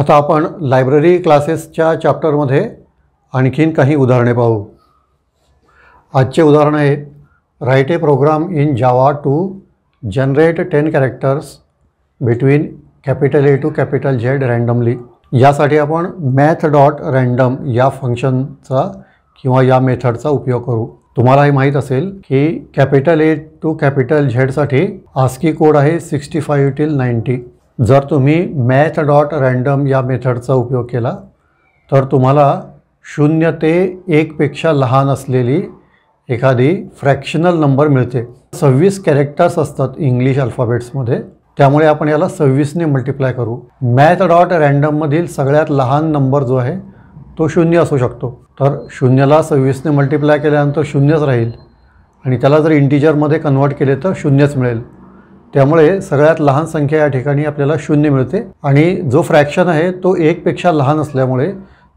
आता आपण लायब्ररी क्लासेसच्या चॅप्टरमध्ये आणखीन काही उदाहरणे पाहू आजचे उदाहरण आहे write a program in Java to generate ten characters between capital A to capital Z randomly यासाठी आपण मॅथ डॉट रँडम या फंक्शनचा किंवा या मेथडचा उपयोग करू तुम्हाला हे माहीत असेल की कॅपिटल ए टू कॅपिटल झेडसाठी आस्की कोड आहे सिक्स्टी फाईव्ह टील नाईन्टी जर तुम्ही मॅथ डॉट रँडम या मेथडचा उपयोग केला तर तुम्हाला शून्य ते एकपेक्षा लहान असलेली एखादी फ्रॅक्शनल नंबर मिळते सव्वीस कॅरेक्टर्स असतात इंग्लिश अल्फाबेट्समध्ये त्यामुळे आपण याला सव्वीसने मल्टिप्लाय करू मॅथ डॉट रॅन्डममधील सगळ्यात लहान नंबर जो आहे तो शून्य असू शकतो तर शून्यला सव्वीसने मल्टिप्लाय केल्यानंतर शून्यच राहील आणि त्याला जर इंटिजरमध्ये कन्वर्ट केले तर शून्यच मिळेल त्यामुळे सगळ्यात लहान संख्या या ठिकाणी आपल्याला शून्य मिळते आणि जो फ्रॅक्शन आहे तो एकपेक्षा लहान असल्यामुळे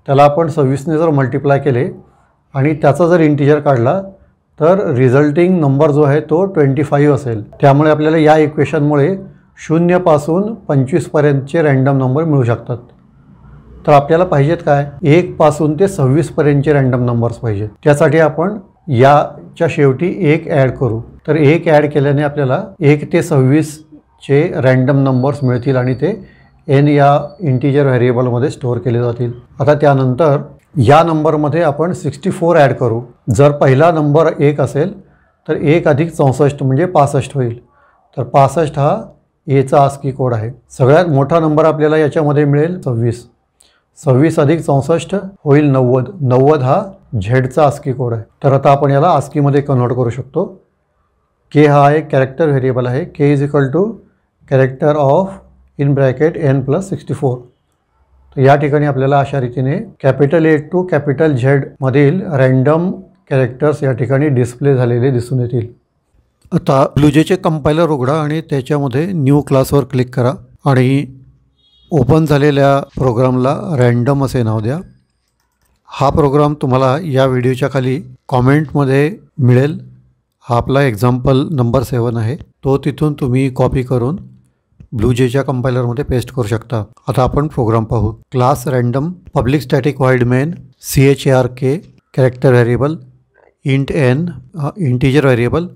त्याला आपण सव्वीसने जर मल्टिप्लाय केले आणि त्याचा जर इंटिजर काढला तर रिझल्टिंग नंबर जो आहे तो ट्वेंटी फाईव्ह असेल त्यामुळे आपल्याला या इक्वेशनमुळे शून्यपासून पंचवीसपर्यंतचे रँडम नंबर मिळू शकतात तर आपल्याला पाहिजेत काय एकपासून ते सव्वीसपर्यंतचे रँडम नंबर्स पाहिजेत त्यासाठी आपण याच्या शेवटी एक ॲड करू तर एक ॲड केल्याने आपल्याला एक ते सव्वीसचे रँडम नंबर्स मिळतील आणि ते एन या इंटीजर व्हॅरिएबलमध्ये स्टोअर केले जातील आता त्यानंतर या नंबरमध्ये आपण सिक्स्टी फोर ॲड करू जर पहिला नंबर एक असेल तर एक अधिक चौसष्ट म्हणजे पासष्ट होईल तर पासष्ट हा एचा आस्की कोड आहे सगळ्यात मोठा नंबर आपल्याला याच्यामध्ये मिळेल सव्वीस सव्वीस अधिक चौसष्ट होईल नव्वद नव्वद हा झेडचा आस्की कोड आहे तर आता आपण याला आस्कीमध्ये कन्व्हर्ट करू शकतो के हा एक कॅरेक्टर व्हेरिएबल आहे k is equal to character of in bracket n plus sixty four तर या ठिकाणी आपल्याला अशा रीतीने कॅपिटल ए टू कॅपिटल झेडमधील रँडम कॅरेक्टर्स या ठिकाणी डिस्प्ले झालेले दिसून येतील आता ब्लूजेचे कंपायलर उघडा आणि त्याच्यामध्ये न्यू क्लासवर क्लिक करा आणि ओपन झालेल्या प्रोग्रामला रँडम असे नाव द्या हा प्रोग्राम तुम्हाला या व्हिडिओच्या खाली कॉमेंटमध्ये मिळेल हा आपला एक्झाम्पल नंबर सेवन आहे तो तिथून तुम्ही कॉपी करून ब्लूजेच्या कंपायलरमध्ये पेस्ट करू शकता आता आपण प्रोग्राम पाहू class random public static void main C H R k character variable int n integer variable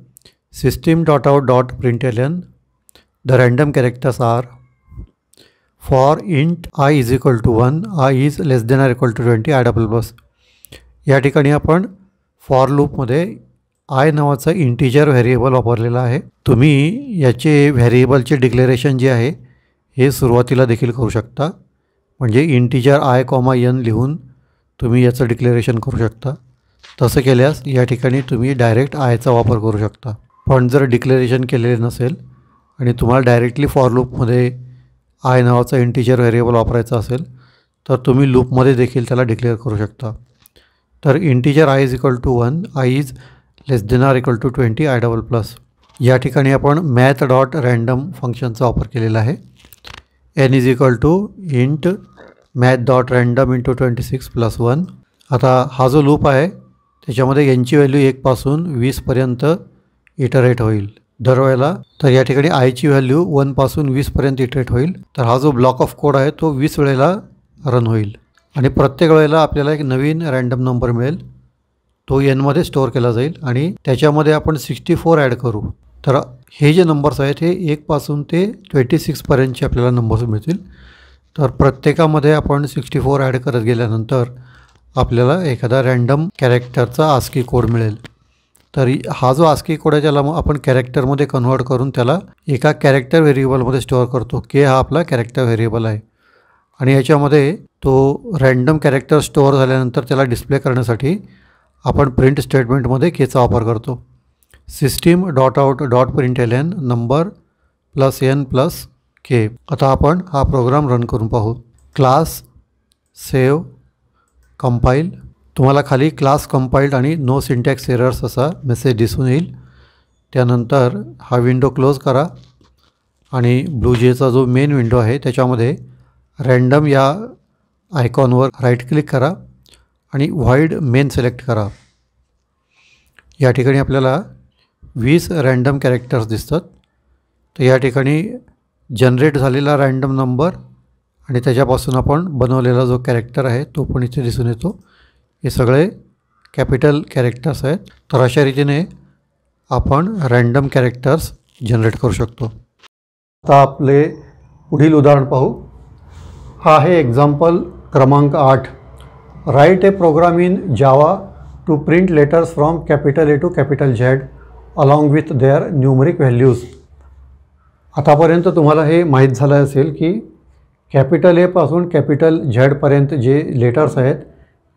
system dot out dot print l n the random characters are for int i is equal to one i is less then or equal to twenty i double plus या ठिकाणी आपण for लूपमध्ये i नावाचा integer variable वापरलेला आहे तुम्ही याचे व्हॅरिएबलचे declaration जे आहे हे सुरुवातीला देखील करू शकता म्हणजे इंटीजर आय कॉमा यन लिहून तुम्ही याचं डिक्लेरेशन करू शकता तसं केल्यास या ठिकाणी तुम्ही डायरेक्ट आयचा वापर करू शकता पण जर डिक्लेरेशन केलेले नसेल आणि तुम्हाला डायरेक्टली फॉर लूपमध्ये आय नावाचा इंटीजर व्हेरिएबल वापरायचा असेल तर तुम्ही लूपमध्ये देखील त्याला डिक्लेअर करू शकता तर integer i is equal to one i is less then or equal to twenty i double plus या ठिकाणी आपण मॅथ डॉट रँडम फंक्शनचा वापर केलेला आहे n is equal to int math dot random into twenty six plus one आता हा जो लूप आहे त्याच्यामध्ये यांची व्हॅल्यू एकपासून वीसपर्यंत इटरेट होईल दरवेळेला तर या ठिकाणी आयची व्हॅल्यू वनपासून वीसपर्यंत इटरेट होईल तर हा जो ब्लॉक ऑफ कोड आहे तो वीस वेळेला रन होईल आणि प्रत्येक वेळेला आपल्याला एक नवीन रँडम नंबर मिळेल तो एनमध्ये स्टोअर केला जाईल आणि त्याच्यामध्ये आपण सिक्स्टी फोर ॲड करू तर हे जे नंबर्स आहेत हे एकपासून ते ट्वेंटी सिक्सपर्यंतचे आपल्याला नंबर्स मिळतील तर प्रत्येकामध्ये आपण सिक्स्टी फोर ॲड करत गेल्यानंतर आपल्याला एखादा रँडम कॅरेक्टरचा आस्की कोड मिळेल तर हा जो आस्की कोड आहे त्याला आपण कॅरेक्टरमध्ये कन्व्हर्ट करून त्याला एका कॅरेक्टर व्हेरिएबलमध्ये स्टोअर करतो के हा आपला कॅरेक्टर व्हेरिएबल आहे आणि याच्यामध्ये तो रॅन्डम कॅरेक्टर स्टोअर झाल्यानंतर त्याला डिस्प्ले करण्यासाठी आपण प्रिंट स्टेटमेंटमध्ये केचा वापर करतो system dot out dot print l n number plus n plus k आता आपण हा प्रोग्राम रन करून पाहू क्लास सेव कंपाईल तुम्हाला खाली क्लास कंपाईल्ड आणि नो सिंटॅक्स एरर्स असा मेसेज दिसून येईल त्यानंतर हा विंडो क्लोज करा आणि ब्लूजेचा जो मेन विंडो आहे त्याच्यामध्ये रँडम या आयकॉनवर राईट क्लिक करा आणि व्हाईड मेन सिलेक्ट करा या ठिकाणी आपल्याला वीस रँडम कॅरेक्टर्स दिसतात तर या ठिकाणी जनरेट झालेला रँडम नंबर आणि त्याच्यापासून आपण बनवलेला जो कॅरेक्टर आहे तो पण इथे दिसून येतो हे सगळे कॅपिटल कॅरेक्टर्स आहेत तर अशा रीतीने आपण रँडम कॅरेक्टर्स जनरेट करू शकतो आता आपले पुढील उदाहरण पाहू हा आहे एक्झाम्पल क्रमांक आठ write a program in Java to print letters from capital A to capital Z along with their numeric values आतापर्यंत तुम्हाला हे माहीत झालं असेल की कॅपिटल एपासून कॅपिटल झेडपर्यंत जे लेटर्स आहेत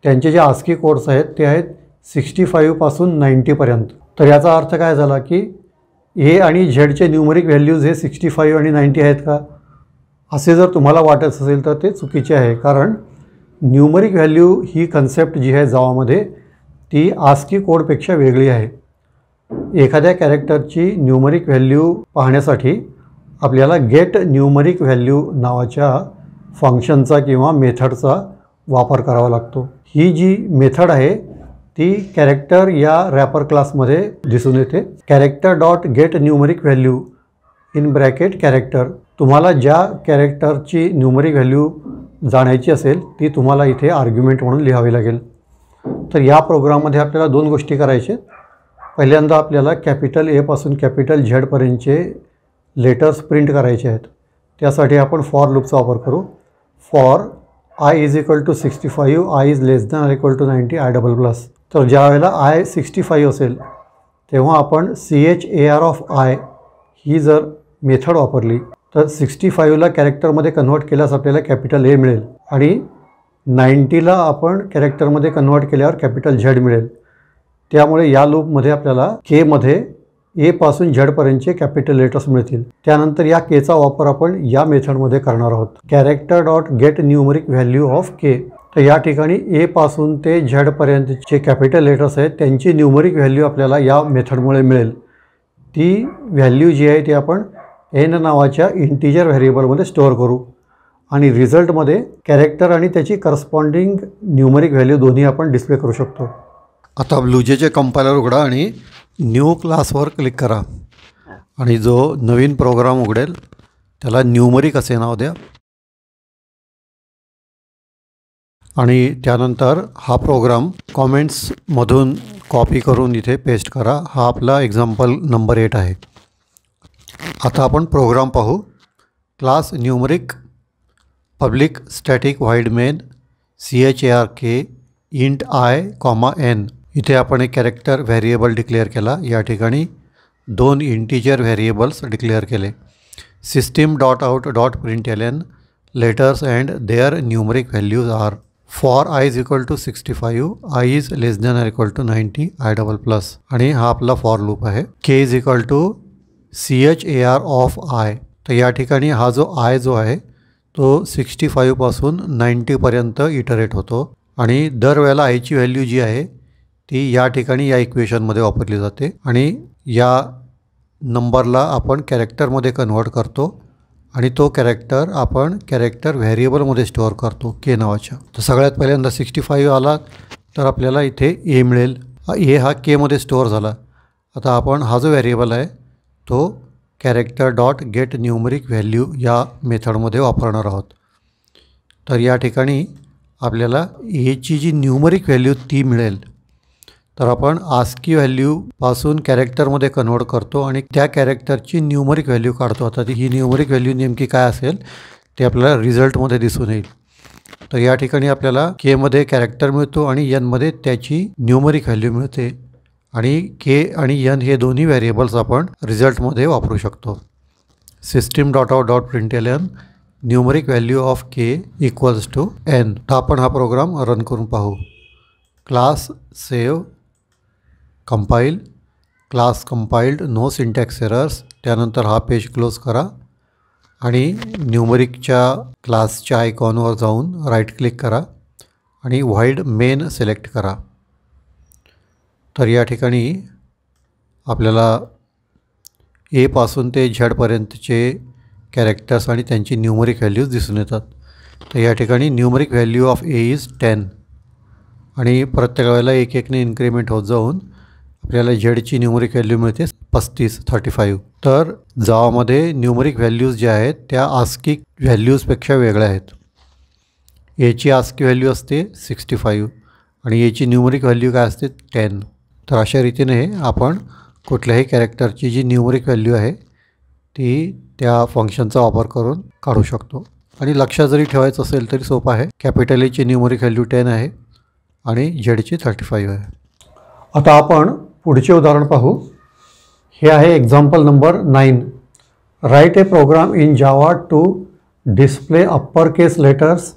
त्यांचे जे आस्की कोड्स आहेत ते आहेत सिक्स्टी फाईव्हपासून नाईंटीपर्यंत तर याचा अर्थ काय झाला की ए आणि झेडचे न्यूमरिक व्हॅल्यूज हे सिक्स्टी फाईव्ह आणि नाईंटी आहेत का असे जर तुम्हाला वाटत असेल तर ते चुकीचे आहे कारण न्यूमरिक व्हॅल्यू ही कन्सेप्ट जी आहे जावामध्ये ती आस्की कोडपेक्षा वेगळी आहे एखाद्या कॅरेक्टरची न्यूमरिक व्हॅल्यू पाहण्यासाठी आपल्याला गेट न्यूमरिक व्हॅल्यू नावाच्या फंक्शनचा किंवा मेथडचा वापर करावा लागतो ही जी मेथड आहे ती कॅरेक्टर या रॅपर क्लासमध्ये दिसून येते character dot get numeric value in bracket character तुम्हाला ज्या कॅरेक्टरची न्यूमरिक व्हॅल्यू जाण्याची असेल ती तुम्हाला इथे आर्ग्युमेंट म्हणून लिहावी लागेल तर या प्रोग्राममध्ये आपल्याला दोन गोष्टी आहेत पहिल्यांदा आपल्याला कॅपिटल एपासून कॅपिटल झेडपर्यंतचे लेटर्स प्रिंट करायचे आहेत त्यासाठी आपण फॉर लूपचा वापर करू for i is equal to sixty five i is less than or equal to ninety i double plus तर ज्या वेळेला आय सिक्स्टी फाईव्ह असेल तेव्हा आपण C H A R of i ही जर मेथड वापरली तर सिक्स्टी फाईव्हला कॅरेक्टरमध्ये कन्व्हर्ट केल्यास आपल्याला कॅपिटल ए मिळेल आणि नाईंटीला आपण कॅरेक्टरमध्ये कन्व्हर्ट केल्यावर कॅपिटल झेड मिळेल त्यामुळे या लूपमध्ये आपल्याला केमध्ये एपासून झेडपर्यंतचे कॅपिटल लेटर्स मिळतील त्यानंतर या केचा वापर आपण या मेथडमध्ये करणार आहोत character dot get numeric value of k तर या ठिकाणी ए पासून ते झेडपर्यंतचे कॅपिटल लेटर्स आहेत त्यांची न्यूमरिक व्हॅल्यू आपल्याला या मेथडमुळे मिळेल ती व्हॅल्यू जी आहे ती आपण एन नावाच्या इंटिजर व्हेरिएबलमध्ये स्टोअर करू आणि रिझल्टमध्ये कॅरेक्टर आणि त्याची करस्पॉन्डिंग न्यूमरिक व्हॅल्यू दोन्ही आपण डिस्प्ले करू शकतो आता ब्लूजेचे कंपायलर उघडा आणि न्यू क्लासवर क्लिक करा आणि जो नवीन प्रोग्राम उघडेल त्याला न्यूमरिक असे नाव द्या आणि त्यानंतर हा प्रोग्राम कॉमेंट्समधून कॉपी करून इथे पेस्ट करा हा आपला एक्झाम्पल नंबर एट आहे आता आपण प्रोग्राम पाहू class numeric public static void main C H A R k int i comma n इथे आपण एक कॅरेक्टर व्हेरिएबल डिक्लेअर केला या ठिकाणी दोन इंटीजर व्हेरिएबल्स डिक्लेअर केले system dot out dot print l n letters and their numeric values are for i is equal to sixty five i is less than or equal to ninety i double plus आणि हा आपला for loop आहे k is equal to C H A R of i तर या ठिकाणी हा जो I जो आहे तो सिक्स्टी फाईव्हपासून नाईन्टीपर्यंत इटरेट होतो आणि दरवेळेला आयची व्हॅल्यू जी आहे ती या ठिकाणी या इक्वेशनमध्ये वापरली जाते आणि या नंबरला आपण कॅरेक्टरमध्ये कन्वर्ट करतो आणि तो कॅरेक्टर आपण कॅरेक्टर व्हॅरिएबलमध्ये स्टोअर करतो के नावाच्या तर सगळ्यात पहिल्यांदा सिक्स्टी फाईव्ह आला तर आपल्याला इथे ए मिळेल ए हा केमध्ये स्टोअर झाला आता आपण हा जो व्हॅरिएबल आहे तो character dot get numeric value या मेथडमध्ये वापरणार आहोत तर या ठिकाणी आपल्याला एची जी न्यूमरिक व्हॅल्यू ती मिळेल तर आपण आस्की व्हॅल्यूपासून कॅरेक्टरमध्ये कन्वर्ट करतो आणि त्या कॅरेक्टरची न्यूमरिक व्हॅल्यू काढतो आता ती ही न्यूमरिक व्हॅल्यू नेमकी काय असेल ते आपल्याला रिझल्टमध्ये दिसून येईल तर या ठिकाणी आपल्याला केमध्ये कॅरेक्टर मिळतो आणि यनमध्ये त्याची न्यूमरिक व्हॅल्यू मिळते आणि के आणि यन हे दोन्ही व्हेरिएबल्स आपण रिझल्टमध्ये वापरू शकतो system dot out dot n numeric value of k equals to n तर आपण हा प्रोग्राम रन करून पाहू class save compile class compiled no syntax errors त्यानंतर हा पेज क्लोज करा आणि न्यूमरिकच्या क्लासच्या आयकॉनवर जाऊन राईट क्लिक करा आणि व्हाईड मेन सिलेक्ट करा तर या ठिकाणी आपल्याला एपासून ते झेडपर्यंतचे कॅरेक्टर्स आणि त्यांची न्यूमरिक व्हॅल्यूज दिसून येतात तर या ठिकाणी numeric value of A is ten आणि प्रत्येक वेळेला एक एकने इन्क्रीमेंट होत जाऊन आपल्याला झेडची न्यूमरिक व्हॅल्यू मिळते पस्तीस थर्टी फाईव्ह तर जावामध्ये न्यूमरिक व्हॅल्यूज ज्या आहेत त्या आस्किक व्हॅल्यूजपेक्षा वेगळ्या आहेत एची आस्की व्हॅल्यू असते सिक्स्टी फाईव्ह आणि याची न्यूमरिक व्हॅल्यू काय असते टेन तर अशा रीतीने आपण कुठल्याही कॅरेक्टरची जी न्यूमरिक व्हॅल्यू आहे ती त्या फंक्शनचा वापर करून काढू शकतो आणि लक्षात जरी ठेवायचं असेल तरी सोपं आहे कॅपिटल एची न्यूमरिक व्हॅल्यू टेन आहे आणि झेडची थर्टी फाईव्ह आहे आता आपण पुढचे उदाहरण पाहू हे आहे example number nine write a program in Java to display upper case letters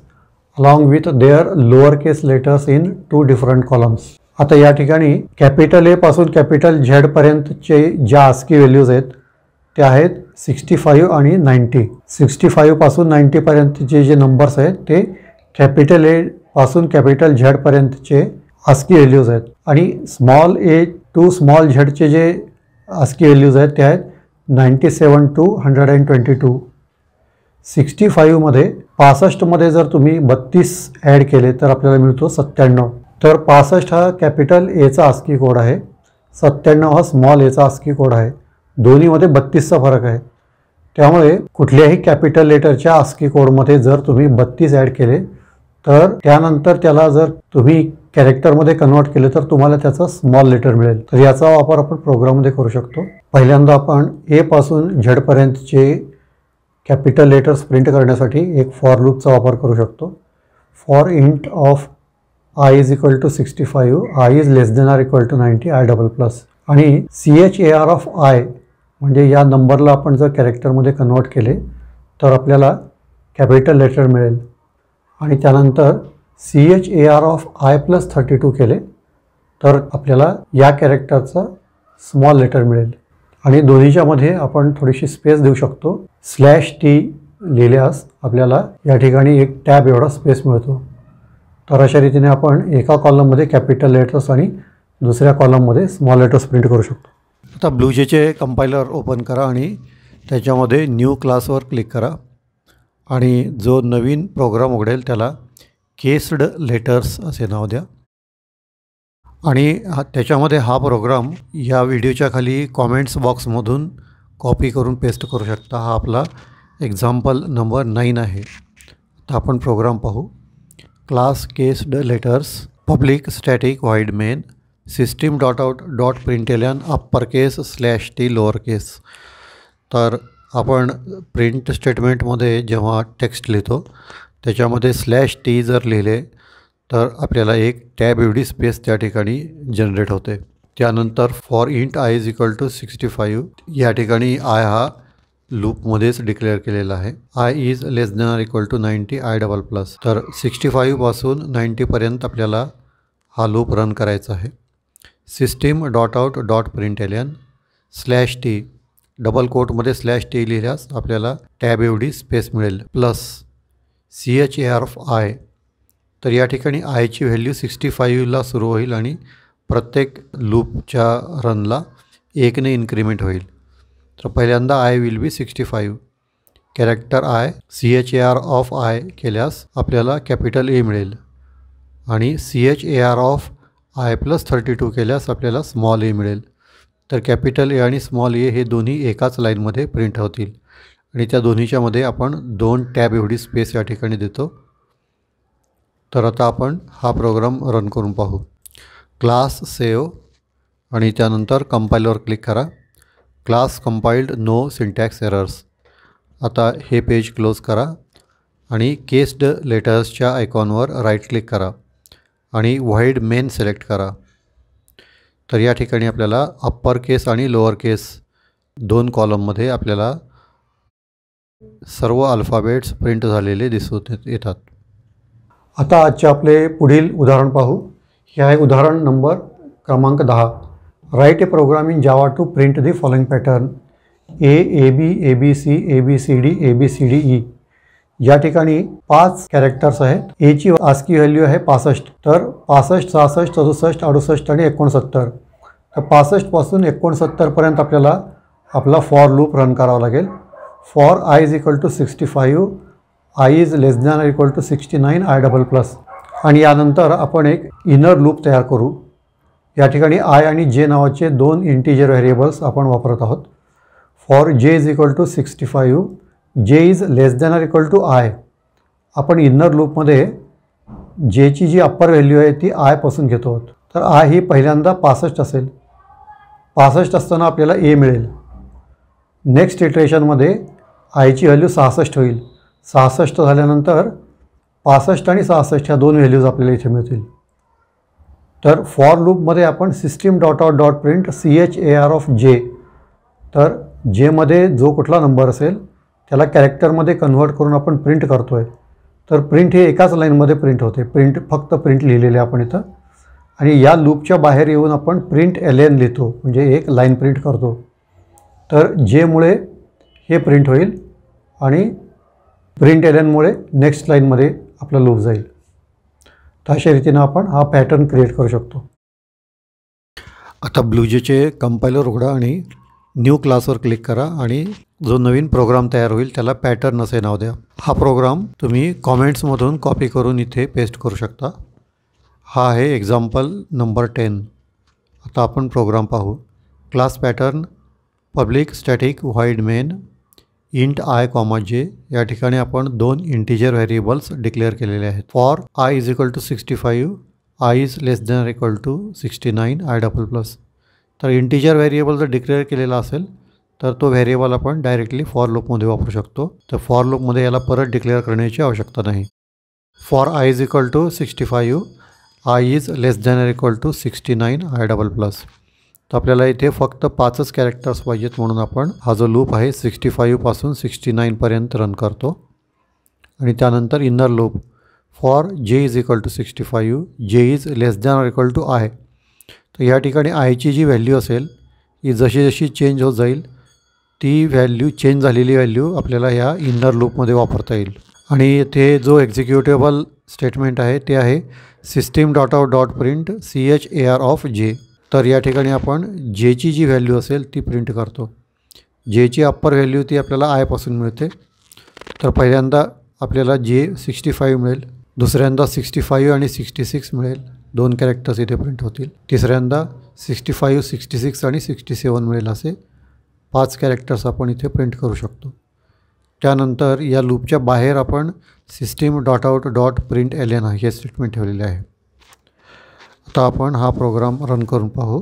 along with their lower case letters in two different columns आता या ठिकाणी कॅपिटल ए पासून कॅपिटल झेडपर्यंतचे ज्या आस्की व्हॅल्यूज आहेत त्या आहेत सिक्स्टी फाईव्ह आणि नाईन्टी सिक्स्टी फाईव्हपासून नाईन्टीपर्यंतचे जे नंबर्स आहेत ते कॅपिटल ए पासून कॅपिटल झेडपर्यंतचे आस्की व्हॅल्यूज आहेत आणि स्मॉल ए टू स्मॉल झेडचे जे आस्की व्हॅल्यूज आहेत ते आहेत ninety seven to hundred and twenty two sixty फाईव्हमध्ये पासष्टमध्ये जर तुम्ही बत्तीस ॲड केले तर आपल्याला मिळतो सत्त्याण्णव तर पासष्ट हा कॅपिटल एचा आस्की कोड आहे सत्त्याण्णव हा स्मॉल एचा आस्की कोड आहे दोन्हीमध्ये बत्तीसचा फरक आहे त्यामुळे कुठल्याही कॅपिटल लेटरच्या आस्की कोडमध्ये जर तुम्ही बत्तीस ॲड केले तर त्यानंतर त्याला जर तुम्ही कॅरेक्टरमध्ये कन्वर्ट केले तर तुम्हाला त्याचा स्मॉल लेटर मिळेल तर याचा वापर आपण प्रोग्राममध्ये करू शकतो पहिल्यांदा आपण एपासून झडपर्यंतचे कॅपिटल लेटर्स प्रिंट करण्यासाठी एक फॉर लूपचा वापर करू शकतो for int of i is equal to sixty five i is less then or equal to ninety i double plus आणि C H A R of i म्हणजे या नंबरला आपण जर कॅरेक्टरमध्ये कन्वर्ट केले तर आपल्याला कॅपिटल लेटर मिळेल आणि त्यानंतर C H A R of i plus thirty two केले तर आपल्याला या कॅरेक्टरचा स्मॉल लेटर मिळेल आणि दोन्हीच्यामध्ये आपण थोडीशी स्पेस देऊ शकतो स्लॅश टी लिहिल्यास आपल्याला या ठिकाणी एक टॅब एवढा स्पेस मिळतो तर अशा रीतीने आपण एका कॉलममध्ये कॅपिटल लेटर्स आणि दुसऱ्या कॉलममध्ये स्मॉल लेटर्स प्रिंट करू शकतो आता ब्लूजेचे कंपायलर ओपन करा आणि त्याच्यामध्ये न्यू क्लासवर क्लिक करा आणि जो नवीन प्रोग्राम उघडेल त्याला केस्ड लेटर्स असे नाव द्या आणि त्याच्यामध्ये हा प्रोग्राम या व्हिडिओच्या खाली कॉमेंट्स बॉक्समधून कॉपी करून पेस्ट करू शकता हा आपला एक्झाम्पल नंबर नाईन आहे तर आपण प्रोग्राम पाहू class class letters public static static void main, dot dot dot dot upper case slash t lower case तर आपण प्रिंट स्टेटमेंटमध्ये जेव्हा टेक्स्ट लिहितो त्याच्यामध्ये स्लॅश टी जर लिहिले तर आपल्याला एक टॅब एवढी स्पेस त्या ठिकाणी जनरेट होते त्यानंतर for int i is equal to sixty five या ठिकाणी आय हा लूपमध्येच डिक्लेअर केलेला आहे i is less than equal to ninety i double plus तर सिक्स्टी फाईव्हपासून नाईन्टीपर्यंत आपल्याला हा लूप रन करायचा आहे system dot out dot print l n slash t double कोटमध्ये स्लॅश टी लिहिल्यास आपल्याला टॅब एवढी स्पेस मिळेल plus C H A R i तर या ठिकाणी आयची व्हॅल्यू सिक्स्टी फाईव्हला सुरू होईल आणि प्रत्येक लूपच्या रनला एकने इन्क्रीमेंट होईल तर पहिल्यांदा i will be sixty five character i C H A R of i केल्यास आपल्याला कॅपिटल ए e मिळेल आणि C H A R of i plus thirty two केल्यास आपल्याला स्मॉल ए e मिळेल तर कॅपिटल ए आणि स्मॉल ए e हे दोन्ही एकाच लाईनमध्ये प्रिंट होतील आणि त्या दोन्हीच्यामध्ये आपण दोन टॅब एवढी स्पेस या ठिकाणी देतो तर आता आपण हा प्रोग्राम रन करून पाहू क्लास सेव आणि त्यानंतर कंपाईलवर क्लिक करा class compiled no syntax errors आता हे पेज क्लोज करा आणि केस्ड लेटर्सच्या आयकॉनवर राईट क्लिक करा आणि व्हाईड मेन सिलेक्ट करा तर या ठिकाणी आपल्याला अप्पर केस आणि लोअर केस दोन कॉलममध्ये आपल्याला सर्व अल्फाबेट्स प्रिंट झालेले दिसून येतात आता आजचे आपले पुढील उदाहरण पाहू हे आहे उदाहरण नंबर क्रमांक दहा write a program in Java to print the following pattern A, A, B, A, B, C, A, B, C, D, A, B, C, D, E या ठिकाणी पाच कॅरेक्टर्स आहेत एची आस्की व्हॅल्यू आहे पासष्ट तर पासष्ट सहासष्ट चौसष्ट अडुसष्ट आणि एकोणसत्तर तर पासष्टपासून एकोणसत्तरपर्यंत आपल्याला आपला फॉर लूप रन करावा लागेल for i is equal to sixty five i is less than equal to sixty nine i double plus आणि यानंतर आपण एक इनर लूप तयार करू या ठिकाणी आय आणि जे नावाचे दोन इंटीजर व्हेरिएबल्स आपण वापरत आहोत for j is equal to sixty five j is less than or equal to i आपण इनर लूपमध्ये जेची जी अप्पर व्हॅल्यू आहे ती आयपासून घेतो आहोत तर आय ही पहिल्यांदा पासष्ट असेल पासष्ट असताना आपल्याला ए मिळेल नेक्स्ट इटरेशनमध्ये आयची व्हॅल्यू सहासष्ट होईल सहासष्ट झाल्यानंतर पासष्ट आणि सहासष्ट ह्या दोन व्हॅल्यूज आपल्याला इथे मिळतील तर फॉर लूपमध्ये आपण system dot out dot print C H A R of j तर जेमध्ये जो कुठला नंबर असेल त्याला कॅरेक्टरमध्ये कन्व्हर्ट करून आपण प्रिंट करतो आहे तर प्रिंट हे एकाच लाईनमध्ये प्रिंट होते प्रिंट फक्त प्रिंट लिहिलेले आपण इथं आणि या लूपच्या बाहेर येऊन आपण प्रिंट एल एन लिहितो म्हणजे एक लाईन प्रिंट करतो तर जेमुळे हे प्रिंट होईल आणि प्रिंट एल एनमुळे नेक्स्ट लाईनमध्ये आपला लूप जाईल तर अशा रीतीनं आपण हा पॅटर्न क्रिएट करू शकतो आता ब्लूजेचे कंपायलर उघडा आणि न्यू क्लासवर क्लिक करा आणि जो नवीन प्रोग्राम तयार होईल त्याला पॅटर्न असे नाव द्या हा प्रोग्राम तुम्ही कॉमेंट्समधून कॉपी करून इथे पेस्ट करू शकता हा आहे एक्झाम्पल नंबर टेन आता आपण प्रोग्राम पाहू class pattern public static void main int i comma j या ठिकाणी आपण दोन इंटीजर व्हेरिएबल्स डिक्लेअर केलेले आहेत for i is equal to sixty five i is less than equal to sixty nine i double plus तर integer variable जर declare केलेला असेल तर तो व्हेरिएबल आपण डायरेक्टली फॉर लूपमध्ये वापरू शकतो तर फॉर लूपमध्ये याला परत डिक्लेअर करण्याची आवश्यकता नाही for i is equal to sixty five i is less than equal to sixty nine i double plus तर आपल्याला इथे फक्त पाचच कॅरेक्टर्स पाहिजेत म्हणून आपण हा जो लूप आहे सिक्स्टी फायूपासून सिक्स्टी नाईनपर्यंत रन करतो आणि त्यानंतर inner loop for j is equal to sixty five j is less than or equal to i तर या ठिकाणी आयची जी व्हॅल्यू असेल ही जशी जशी चेंज होत जाईल ती व्हॅल्यू चेंज झालेली व्हॅल्यू आपल्याला ह्या इनर लूपमध्ये वापरता येईल आणि ते जो एक्झिक्युटेबल स्टेटमेंट आहे ते आहे system dot out dot print C H A R of j तर या ठिकाणी आपण जेची जी व्हॅल्यू असेल ती प्रिंट करतो जेची अप्पर व्हॅल्यू ती आपल्याला आयपासून मिळते तर पहिल्यांदा आपल्याला जे सिक्स्टी फाईव्ह मिळेल दुसऱ्यांदा सिक्स्टी फाईव्ह आणि सिक्स्टी सिक्स मिळेल दोन कॅरेक्टर्स इथे प्रिंट होतील तिसऱ्यांदा सिक्स्टी फाईव्ह सिक्स्टी सिक्स आणि सिक्स्टी सेवन मिळेल असे पाच कॅरेक्टर्स आपण इथे प्रिंट करू शकतो त्यानंतर या लूपच्या बाहेर आपण system dot out dot print l हे स्टेटमेंट ठेवलेले आहे आता आपण हा प्रोग्राम रन करून पाहू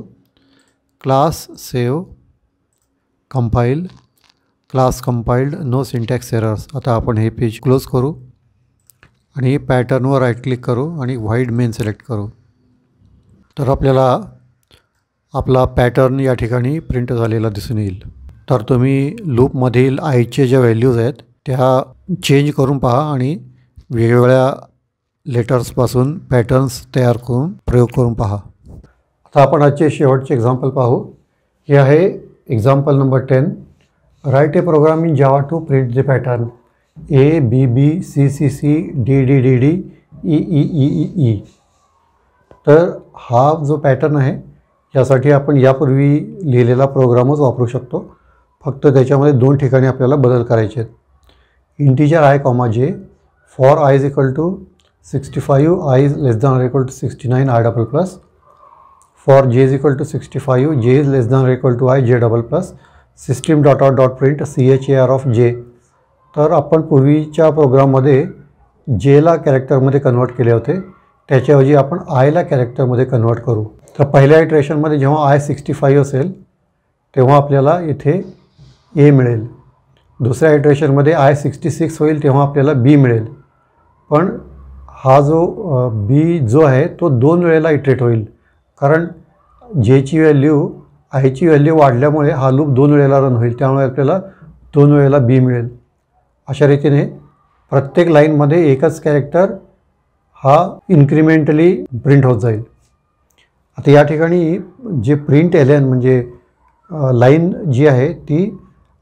class save compile class compiled no syntax errors आता आपण हे पेज क्लोज करू आणि पॅटर्नवर राईट क्लिक करू आणि व्हाईट मेन सिलेक्ट करू तर आपल्याला आपला पॅटर्न या ठिकाणी प्रिंट झालेला दिसून येईल तर तुम्ही लूपमधील आईचे ज्या व्हॅल्यूज आहेत त्या चेंज करून पहा आणि वेगवेगळ्या लेटर्सपासून पॅटर्न्स तयार करून प्रयोग करून पहा आता आपण आजचे शेवटचे एक्झाम्पल पाहू हे आहे example number ten write a program in Java to print the pattern A B B C C C D D D D E E E E E तर हा जो पॅटर्न आहे यासाठी आपण यापूर्वी लिहिलेला प्रोग्रामच वापरू शकतो फक्त त्याच्यामध्ये दोन ठिकाणी आपल्याला बदल करायचे आहेत integer i comma j for i is equal to 65 i is less than or equal to 69 i double plus for j is equal to 65 j is less than or equal to i j double plus system dot out dot print C H A R of j तर आपण पूर्वीच्या प्रोग्राममध्ये जेला कॅरेक्टरमध्ये convert केले होते त्याच्याऐवजी आपण आयला कॅरेक्टरमध्ये कन्वर्ट करू तर पहिल्या इटरेशनमध्ये जेव्हा आय सिक्स्टी फाईव्ह असेल तेव्हा आपल्याला इथे ए मिळेल दुसऱ्या इटरेशनमध्ये आय सिक्स्टी सिक्स होईल तेव्हा आपल्याला बी मिळेल पण हा जो बी जो आहे तो दोन वेळेला इटरेट होईल कारण जेची व्हॅल्यू आयची व्हॅल्यू वाढल्यामुळे हा लूप दोन वेळेला रन होईल त्यामुळे आपल्याला दोन वेळेला बी मिळेल अशा रीतीने प्रत्येक लाईनमध्ये एकच कॅरेक्टर हा इन्क्रिमेंटली प्रिंट होत जाईल आता या ठिकाणी जे प्रिंट एल म्हणजे लाईन जी आहे ती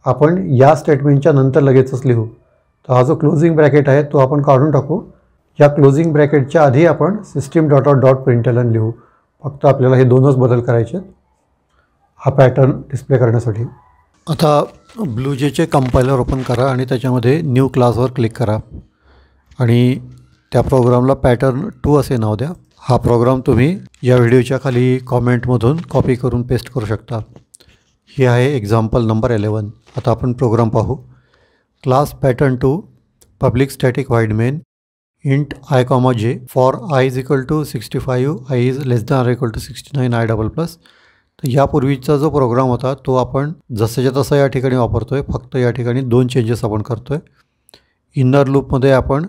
आपण या स्टेटमेंटच्या नंतर लगेचच लिहू तर हा जो क्लोजिंग ब्रॅकेट आहे तो आपण काढून टाकू या क्लोजिंग ब्रॅकेटच्या आधी आपण system dot dot dot println लिहू फक्त आपल्याला हे दोनच बदल करायचे आहेत हा पॅटर्न डिस्प्ले करण्यासाठी आता ब्लूजेचे कंपायलर ओपन करा आणि त्याच्यामध्ये न्यू क्लासवर क्लिक करा आणि त्या प्रोग्रामला पॅटर्न टू असे नाव द्या हा प्रोग्राम तुम्ही या व्हिडिओच्या खाली कॉमेंटमधून कॉपी करून पेस्ट करू शकता ही आहे एक्झाम्पल नंबर एलेवन आता आपण प्रोग्राम पाहू class pattern two public static void main int i comma j for i is equal to sixty i i is than or or to to sixty nine i double plus तर यापूर्वीचा जो programme होता तो आपण जसंच्या तसा या ठिकाणी वापरतो आहे फक्त या ठिकाणी दोन चेंजेस आपण करतो आहे इनर लूपमध्ये आपण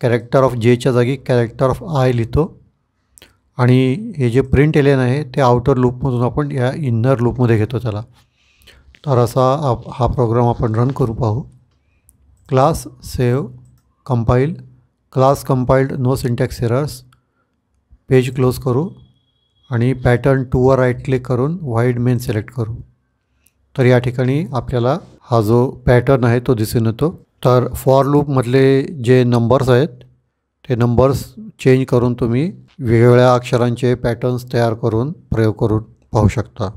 कॅरेक्टर ऑफ जेच्या जागी कॅरेक्टर ऑफ आय लिहितो आणि हे जे प्रिंट एलेन आहे ते आउटर लूपमधून आपण या इनर लूपमध्ये घेतो त्याला तर असा हा प्रोग्राम आपण रन करू पाहू class save compile class compiled no syntax errors page close करू आणि पॅटर्न टूवर राईट क्लिक करून वाईड मेन सिलेक्ट करू तर या ठिकाणी आपल्याला हा जो पॅटर्न आहे तो दिसून येतो तर फॉर लूपमधले जे नंबर्स आहेत ते नंबर्स चेंज करून तुम्ही वेगवेगळ्या अक्षरांचे पॅटर्न्स तयार करून प्रयोग करून पाहू शकता